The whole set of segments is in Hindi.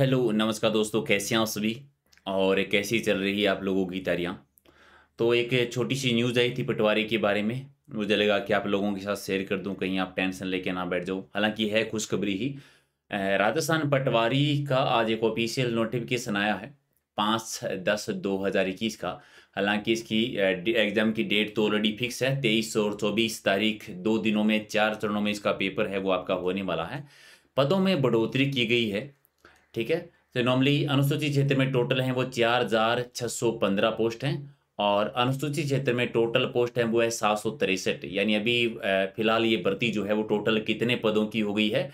हेलो नमस्कार दोस्तों कैसे हैं आप सभी और कैसी चल रही है आप लोगों की तैयारियाँ तो एक छोटी सी न्यूज़ आई थी पटवारी के बारे में मुझे लगा कि आप लोगों के साथ शेयर कर दूं कहीं आप टेंशन लेके ना बैठ जाओ हालांकि है खुशखबरी ही राजस्थान पटवारी का आज एक ऑफिशियल नोटिफिकेशन आया है पाँच दस दो हज़ार इक्कीस का हालांकि इसकी एग्ज़ाम की डेट तो ऑलरेडी फिक्स है तेईस और चौबीस तारीख दो दिनों में चार चरणों में इसका पेपर है वो आपका होने वाला है पदों में बढ़ोतरी की गई है ठीक है तो नॉर्मली अनुसूचित क्षेत्र में टोटल हैं वो चार हजार छः सौ पंद्रह पोस्ट हैं और अनुसूचित क्षेत्र में टोटल पोस्ट हैं वो है सात सौ तिरसठ यानी अभी फिलहाल ये भर्ती जो है वो टोटल कितने पदों की हो गई है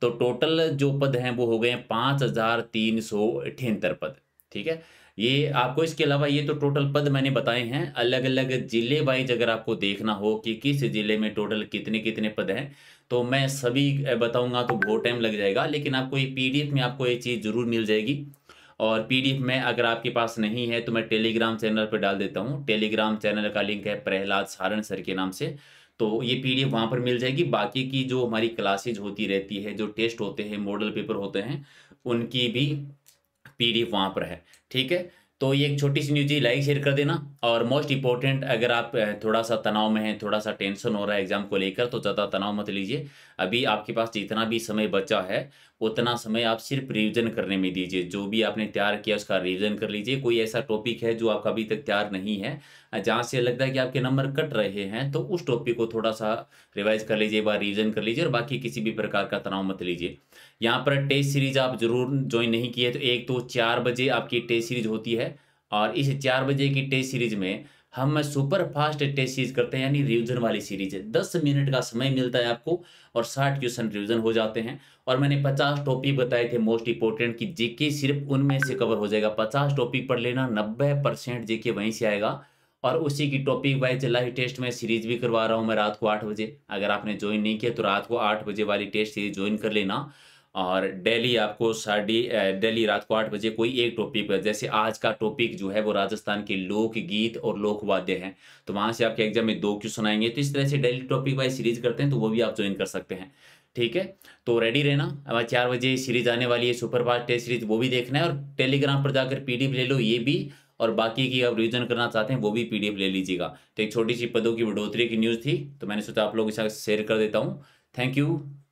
तो टोटल जो पद हैं वो हो गए हैं पाँच हजार तीन सौ अठहत्तर पद ठीक है ये आपको इसके अलावा ये तो टोटल पद मैंने बताए हैं अलग अलग ज़िले वाइज अगर आपको देखना हो कि किस ज़िले में टोटल कितने कितने पद हैं तो मैं सभी बताऊंगा तो बहुत टाइम लग जाएगा लेकिन आपको ये पीडीएफ में आपको ये चीज़ ज़रूर मिल जाएगी और पीडीएफ में अगर आपके पास नहीं है तो मैं टेलीग्राम चैनल पर डाल देता हूँ टेलीग्राम चैनल का लिंक है प्रहलाद सारण सर के नाम से तो ये पी वहाँ पर मिल जाएगी बाकी की जो हमारी क्लासेज होती रहती है जो टेस्ट होते हैं मॉडल पेपर होते हैं उनकी भी पी वहां पर है ठीक है तो ये एक छोटी सी न्यूज लाइक शेयर कर देना और मोस्ट इंपॉर्टेंट अगर आप थोड़ा सा तनाव में हैं थोड़ा सा टेंशन हो रहा है एग्जाम को लेकर तो ज़्यादा तनाव मत लीजिए अभी आपके पास जितना भी समय बचा है उतना समय आप सिर्फ रिवीजन करने में दीजिए जो भी आपने तैयार किया उसका रिवीजन कर लीजिए कोई ऐसा टॉपिक है जो आपका अभी तक तैयार नहीं है जहाँ से लगता है कि आपके नंबर कट रहे हैं तो उस टॉपिक को थोड़ा सा रिवाइज कर लीजिए बार रिविजन कर लीजिए और बाकी किसी भी प्रकार का तनाव मत लीजिए यहाँ पर टेस्ट सीरीज आप जरूर ज्वाइन नहीं किए तो एक तो चार बजे आपकी टेस्ट सीरीज होती है और इस चार बजे की टेस्ट सीरीज में हम सुपर फास्ट टेस्ट सीरीज करते हैं यानी रिविजन वाली सीरीज है दस मिनट का समय मिलता है आपको और साठ क्वेश्चन रिविजन हो जाते हैं और मैंने पचास टॉपिक बताए थे मोस्ट इंपोर्टेंट कि जीके सिर्फ उनमें से कवर हो जाएगा पचास टॉपिक पढ़ लेना नब्बे परसेंट जीके वहीं से आएगा और उसी की टॉपिक वाइज लाइव टेस्ट में सीरीज भी करवा रहा हूँ मैं रात को आठ बजे अगर आपने ज्वाइन नहीं किया तो रात को आठ बजे वाली टेस्ट सीरीज ज्वाइन कर लेना और डेली आपको साढ़ी डेली रात को आठ बजे कोई एक टॉपिक पर जैसे आज का टॉपिक जो है वो राजस्थान के लोकगीत और लोकवाद्य हैं तो वहाँ से आपके एग्जाम में दो क्वेश्चन आएंगे तो इस तरह से डेली टॉपिक वाइज सीरीज करते हैं तो वो भी आप ज्वाइन कर सकते हैं ठीक है तो रेडी रहना अब चार बजे सीरीज आने वाली है सुपर फास्ट टेस्ट सीरीज वो भी देखना है और टेलीग्राम पर जाकर पीडीएफ ले लो ये भी और बाकी की आप रिविजन करना चाहते हैं वो भी पीडीएफ ले लीजिएगा तो एक छोटी सी पदों की बढ़ोतरी की न्यूज़ थी तो मैंने सोचा आप लोग साथ शेयर कर देता हूँ थैंक यू